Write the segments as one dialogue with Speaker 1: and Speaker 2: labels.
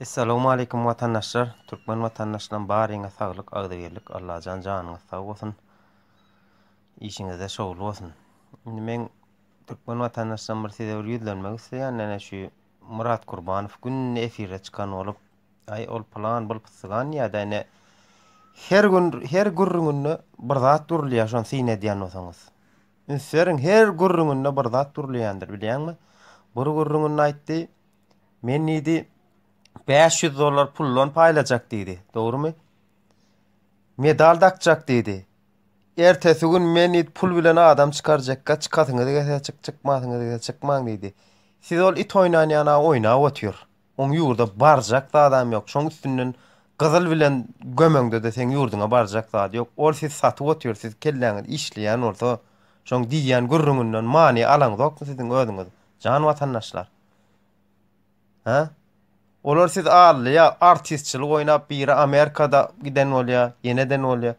Speaker 1: Assalamu alaykum watanlaşlar. Türkmen watanlaşlarından baryňa saglyk agdy berlik. Allah jan janyňy sag bolsun. Işiňizde şowly bolsun. Indi men Türkmen watanlaşlar Mercedes Ulyudlan magysy, annana şu Murat Kurbanow gün efirä çykan bolup, ay ol plan bolup çygan ýa-daňe her gün her gurrunyny bir zat turly ýaşan sine diýen bolsaňyz. Inserin her gurrunyny bir zat turly ýandyr, bilýänmi? Bir gurrunyny aýtdy. Men ýidi 500 dolar pullon paylaşacak dedi. Doğru mu? Medal takacak dedi. Ertesi gün menit pul bilen adam çıkaracak. Kaç katını da gete çık da dedi. Siz ol it oynayan yana oyna otur. Onun yurda barcak da adam yok. Şon üstünün kızıl bilen gömöngde de sen yurduna da yok. Ol siz satı otur siz kellenin işleyen orta. Şon diyen gurrumundan mani alan dok sizin ödünüz. Can vatandaşlar. Ha? Olar siz aly ya artistçil oynap biri Amerikada giden bolýa, ýene den bolýa.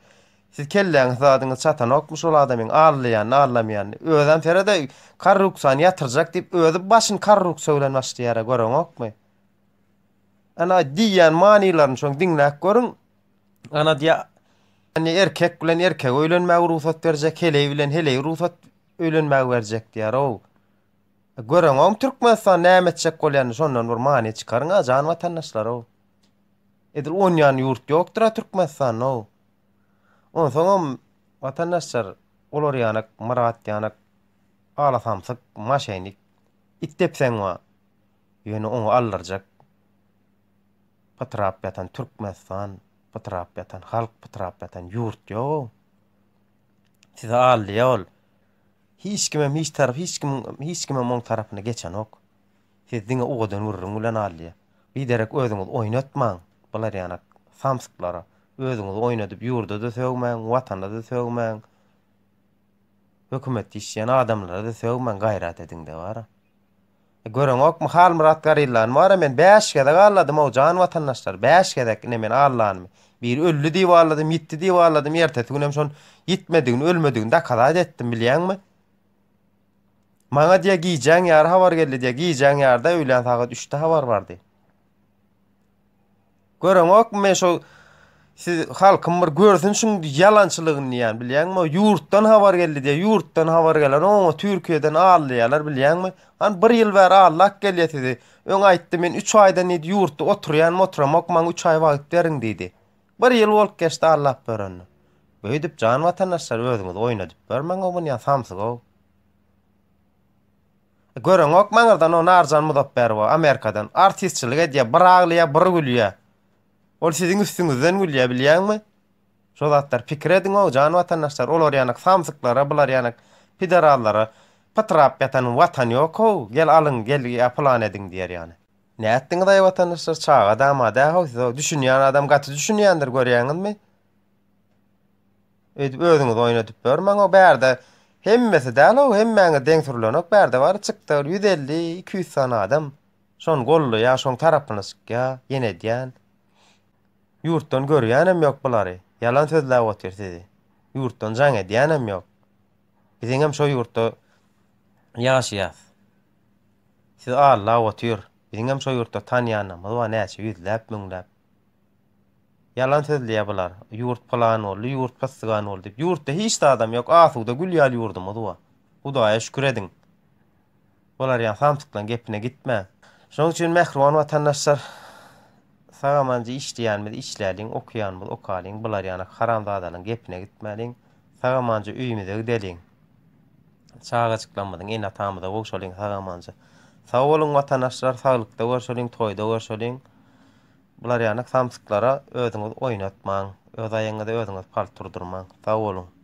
Speaker 1: Siz kelläň zadyňyz çatan okmuş ol adamyň aly ýa, narlamy ýa. Özüň terede karruksan ýatyrjak diýip özü başyny karruksa bilen başdy ýara görüň okmy? Ana diýen manylaryň şoň diňläk görüň. Ana diýe Anne erkek bilen erkek öylenmäge ruhsat berjek, heley bilen hele ruhsat öylenmäge berjek diýär o. E, Gören oğum Türkmen sa näme etjek bolýan şondan bir maňa çykaryň a jan watanlaşlar o. Edil 10 ýany ýurt ýokdur a Türkmen sa no. On soňam watanlaşlar olary ýanyk marahat ýanyk ala samsyk maşaýnik itdepseň wa ýene oňa allarjak. Patrap ýatan Türkmen sa, patrap ýatan halk, patrap ýatan ýurt ýok. Siz ýol. hiç kime hiç taraf hiç kim hiç kime mon tarafına geçen ok. Siz dinge o gadan vururum ulan ali. Bir derek özüňiz oýnatmaň. Bular ýana samsyklara özüňiz oýnatyp ýurda da sögmäň, watanda da sögmäň. Hökümet işleyen adamlara da sögmäň gaýrat ediň de bar. E, görüň ok mu hal murat garyllar. Mara men 5 gede galladym o jan watandaşlar. 5 ne nemen Allahany. Bir öllü divarladym, ýitdi divarladym, ertesi günem şon ýitmediň, ölmediň, da kadat etdim bilýäňmi? Maňa diýe giýjäň ýar habar geldi diýe giýjäň ýarda öýlen sagat 3 ta habar bardy. Görüm ok men şu siz halkym bir görsün şu ýalançylygyny ýan yani, bilýäňmi? Ýurtdan habar geldi diýe ýurtdan habar gelen oňa Türkiýeden aýlýarlar bilýäňmi? Han bir ýyl bäri Allah gelýär dedi. Öň aýtdy men 3 aýdan edi ýurtda oturyan motram ok 3 aý wagt berin dedi. Bir ýyl bolup geçdi Allah berin. Böýdip jan watanlar şer özüňiz oýnadyp bermeň o bunyň samsy gow. Görün ok manardan onu arjan mudap bu Amerikadan. Artistçilik edýä, bir aglyýa, bir gülýä. Ol sizin üstünizden gülýä bilýärmi? Şolatlar pikrediň o jan watandaşlar, olar ýanyk samsyklara, bular ýanyk federallara patrap ýatan watan ýok o. Gel alın, gel plan edin diýer ýany. Yani. Ne ýatdyň da watandaşlar, çağ adam da hoýsa, düşünýän adam gaty düşünýändir görýäňmi? Edip özüňiz bermäň o bärde. Hemmesi dalaw hemmeňe deň surlanyp berde bar çykdy 150 200 sany adam. Şon gollu ýa şon tarapyny sykka ýene diýen. Ýurtdan görýänem ýok bolary. Ýalan sözläp otyr dedi. Ýurtdan jaň edýänem ýok. Bizim hem şo ýurtda ýaşaýas. Siz Allah otyr. Bizim hem şo ýurtda tanýanam, bu näçe ýüzläp müňläp. Yalan sözle yapılar. Yurt falan oldu, yurt pastıgan oldu. Yurtta hiç de adam yok. Ah, da gül yal yurdum o da. Bu da ayı şükür edin. Bunlar yani samsıkla gepine gitme. Şunun için mehruvan vatandaşlar sağamancı işleyen mi, işleyen, okuyan mı, okalin. Bunlar yani karamdağdan gepine gitmelin. Sağamancı üyümü de gidelin. Çağa çıklanmadın, en hatamı da okşolun sağamancı. Sağ olun vatandaşlar, sağlıkta okşolun, toyda okşolun. Bular ýanyk samsıklara özünüz oynatman, öz ayağınızda özünüz palturdurman. Sağ olun.